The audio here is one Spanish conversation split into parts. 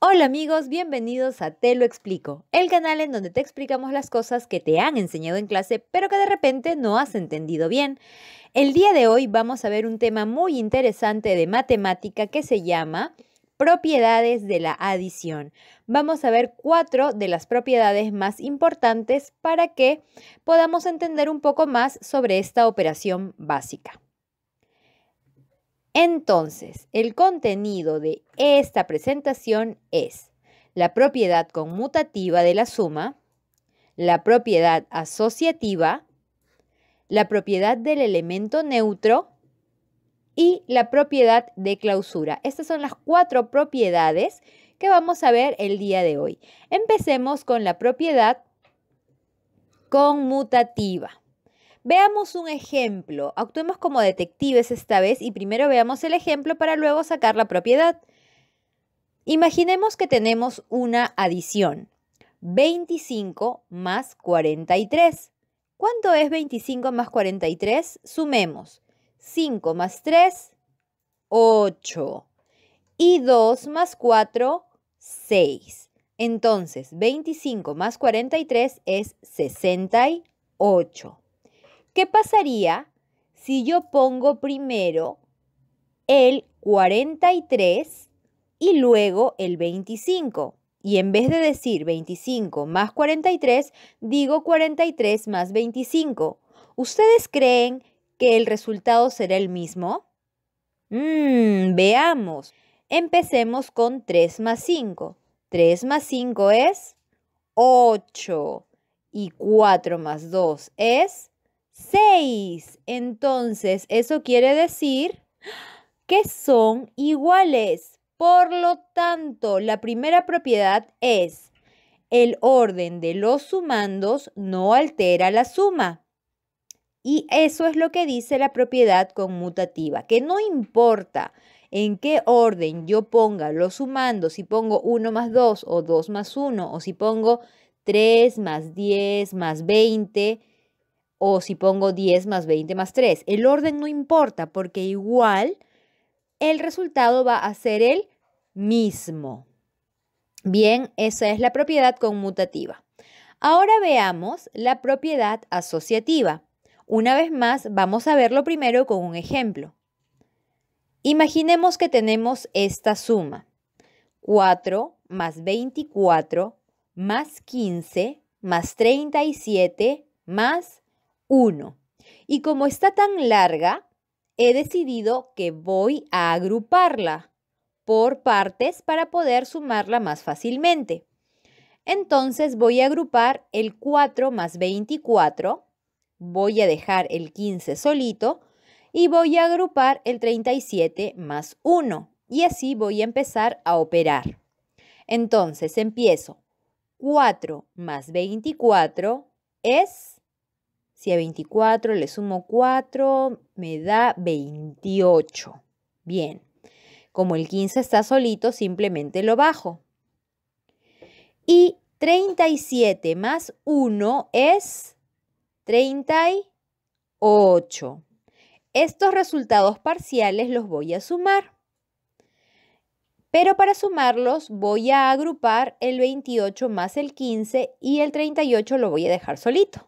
Hola amigos, bienvenidos a Te lo explico, el canal en donde te explicamos las cosas que te han enseñado en clase pero que de repente no has entendido bien. El día de hoy vamos a ver un tema muy interesante de matemática que se llama propiedades de la adición. Vamos a ver cuatro de las propiedades más importantes para que podamos entender un poco más sobre esta operación básica. Entonces, el contenido de esta presentación es la propiedad conmutativa de la suma, la propiedad asociativa, la propiedad del elemento neutro y la propiedad de clausura. Estas son las cuatro propiedades que vamos a ver el día de hoy. Empecemos con la propiedad conmutativa. Veamos un ejemplo. Actuemos como detectives esta vez y primero veamos el ejemplo para luego sacar la propiedad. Imaginemos que tenemos una adición. 25 más 43. ¿Cuánto es 25 más 43? Sumemos. 5 más 3, 8. Y 2 más 4, 6. Entonces, 25 más 43 es 68. ¿Qué pasaría si yo pongo primero el 43 y luego el 25? Y en vez de decir 25 más 43, digo 43 más 25. ¿Ustedes creen que el resultado será el mismo? Mmm, veamos. Empecemos con 3 más 5. 3 más 5 es 8 y 4 más 2 es 6. Entonces, eso quiere decir que son iguales. Por lo tanto, la primera propiedad es el orden de los sumandos no altera la suma. Y eso es lo que dice la propiedad conmutativa, que no importa en qué orden yo ponga los sumandos, si pongo 1 más 2 o 2 más 1, o si pongo 3 más 10 más 20, o si pongo 10 más 20 más 3. El orden no importa porque igual el resultado va a ser el mismo. Bien, esa es la propiedad conmutativa. Ahora veamos la propiedad asociativa. Una vez más, vamos a verlo primero con un ejemplo. Imaginemos que tenemos esta suma. 4 más 24 más 15 más 37 más 1. Y como está tan larga, he decidido que voy a agruparla por partes para poder sumarla más fácilmente. Entonces voy a agrupar el 4 más 24, voy a dejar el 15 solito y voy a agrupar el 37 más 1 y así voy a empezar a operar. Entonces empiezo 4 más 24 es si a 24 le sumo 4, me da 28. Bien. Como el 15 está solito, simplemente lo bajo. Y 37 más 1 es 38. Estos resultados parciales los voy a sumar. Pero para sumarlos voy a agrupar el 28 más el 15 y el 38 lo voy a dejar solito.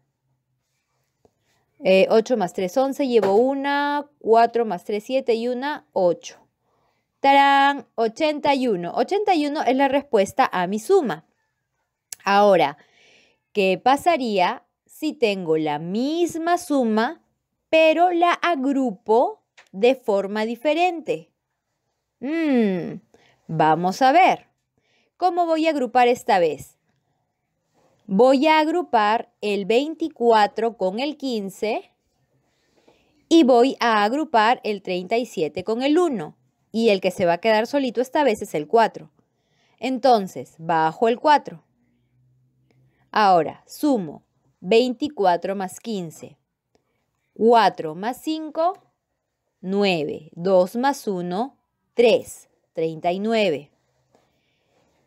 8 eh, más 3, 11. Llevo 1. 4 más 3, 7 y 1, 8. Tarán, 81. 81 es la respuesta a mi suma. Ahora, ¿qué pasaría si tengo la misma suma, pero la agrupo de forma diferente? Mm, vamos a ver. ¿Cómo voy a agrupar esta vez? Voy a agrupar el 24 con el 15 y voy a agrupar el 37 con el 1 y el que se va a quedar solito esta vez es el 4. Entonces, bajo el 4. Ahora, sumo 24 más 15. 4 más 5, 9. 2 más 1, 3. 39.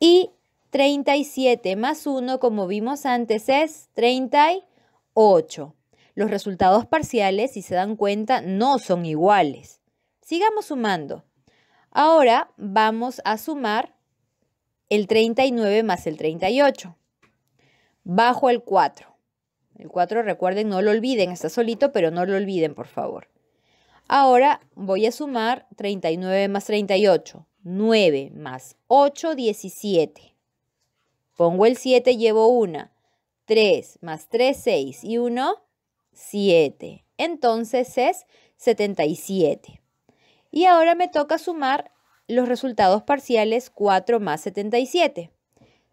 Y 37 más 1, como vimos antes, es 38. Los resultados parciales, si se dan cuenta, no son iguales. Sigamos sumando. Ahora vamos a sumar el 39 más el 38. Bajo el 4. El 4, recuerden, no lo olviden, está solito, pero no lo olviden, por favor. Ahora voy a sumar 39 más 38. 9 más 8, 17. Pongo el 7, llevo una. 3 más 3, 6 y 1, 7. Entonces es 77. Y ahora me toca sumar los resultados parciales 4 más 77.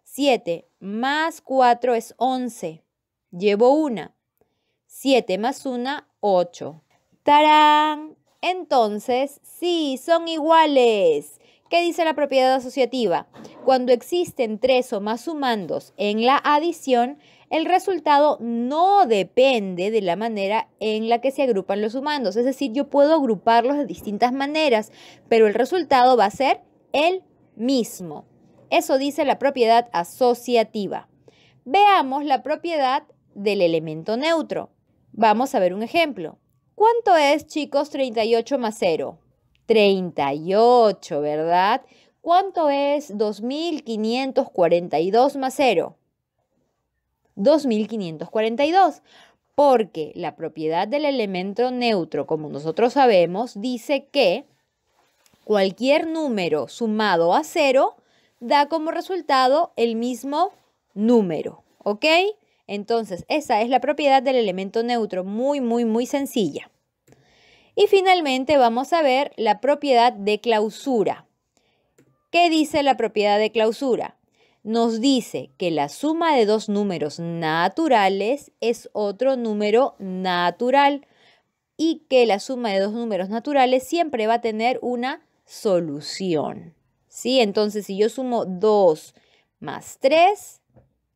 7 más 4 es 11. Llevo una. 7 más 1, 8. ¡Tarán! Entonces, sí, son iguales. ¿Qué dice la propiedad asociativa? Cuando existen tres o más sumandos en la adición, el resultado no depende de la manera en la que se agrupan los sumandos. Es decir, yo puedo agruparlos de distintas maneras, pero el resultado va a ser el mismo. Eso dice la propiedad asociativa. Veamos la propiedad del elemento neutro. Vamos a ver un ejemplo. ¿Cuánto es, chicos, 38 más 0? 38, ¿verdad? ¿Cuánto es 2542 más 0? 2542, porque la propiedad del elemento neutro, como nosotros sabemos, dice que cualquier número sumado a 0 da como resultado el mismo número, ¿ok? Entonces, esa es la propiedad del elemento neutro, muy, muy, muy sencilla. Y finalmente vamos a ver la propiedad de clausura. ¿Qué dice la propiedad de clausura? Nos dice que la suma de dos números naturales es otro número natural y que la suma de dos números naturales siempre va a tener una solución. ¿Sí? Entonces, si yo sumo 2 más 3,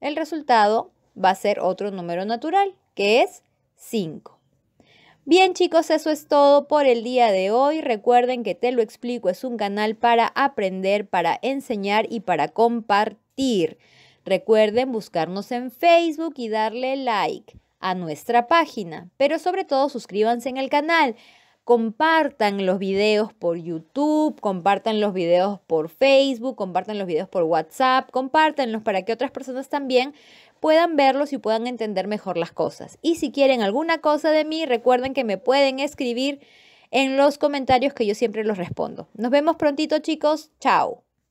el resultado va a ser otro número natural, que es 5. Bien chicos, eso es todo por el día de hoy. Recuerden que Te lo explico es un canal para aprender, para enseñar y para compartir. Recuerden buscarnos en Facebook y darle like a nuestra página, pero sobre todo suscríbanse en el canal. Compartan los videos por YouTube, compartan los videos por Facebook, compartan los videos por WhatsApp, compártanlos para que otras personas también puedan verlos y puedan entender mejor las cosas. Y si quieren alguna cosa de mí, recuerden que me pueden escribir en los comentarios que yo siempre los respondo. Nos vemos prontito chicos, chao.